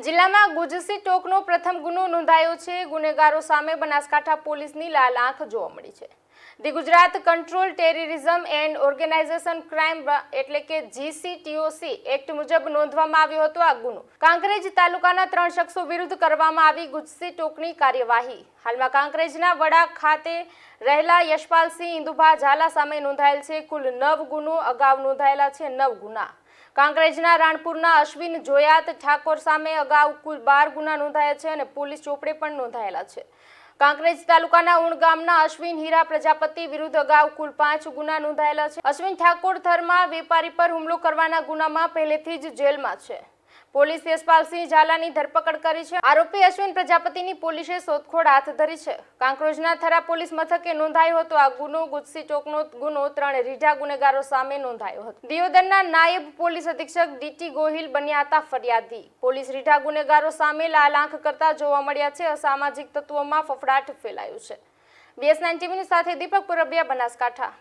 જિલ્લામાં ગુજસી ટોકનો પ્રથમ ગુનો નોંધાયો છે ગુનેગારો સામે બનાસકાંઠા પોલીસની લાલ આંખ જોવા મળી છે the Gujarat control terrorism and organisation crime એટલે કે જીસીટીઓસી એક્ટ મુજબ નોંધવામાં આવ્યો હતો આ ગુનો કાંકરેજ તાલુકાના ત્રણ શખ્સો વિરુદ્ધ કરવામાં આવી ગુજસી ટોકની કાર્યવાહી હાલમાં કાંકરેજના વડા ખાતે રહેલા યશપાલસિંહ ઇન્દુભા ઝાલા સામે નોંધાયેલ છે કુલ નવ ગુનો અગાઉ નોંધાયેલા છે નવ ગુના કાંકરેજના રાણપુરના અશ્વિન જોયાત ઠાકોર સામે અગાઉ કુલ બાર ગુના નોંધાયા છે અને પોલીસ ચોપડે પણ નોંધાયેલા છે કાંકરેજ તાલુકાના ઉણ ગામના અશ્વિન હીરા પ્રજાપતિ વિરુદ્ધ અગાઉ કુલ પાંચ ગુના નોંધાયેલા છે અશ્વિન ઠાકોર થરમાં વેપારી પર હુમલો કરવાના ગુનામાં પહેલેથી જ જેલમાં છે પોલીસ યશપાલસિંહ ઝાલાની ધરપકડ કરી છે આરોપી અશ્વિન પ્રજાપતિની પોલીસે શોધખોળ હાથ ધરી છે કાંકરોજના થરા પોલીસ મથકે નોંધાયો હતો આ ગુનો ગુજસી ચોકનો ગુનો ત્રણ રીઢા ગુનેગારો સામે નોંધાયો હતો દિયોદરના નાયબ પોલીસ અધિક્ષક ડીટી ગોહિલ બન્યા હતા ફરિયાદી પોલીસ રીઢા ગુનેગારો સામે લાલાંખ કરતા જોવા મળ્યા છે અસામાજિક તત્વોમાં ફફડાટ ફેલાયું છે બીએસ ટીવીની સાથે દીપક પુરબિયા બનાસકાંઠા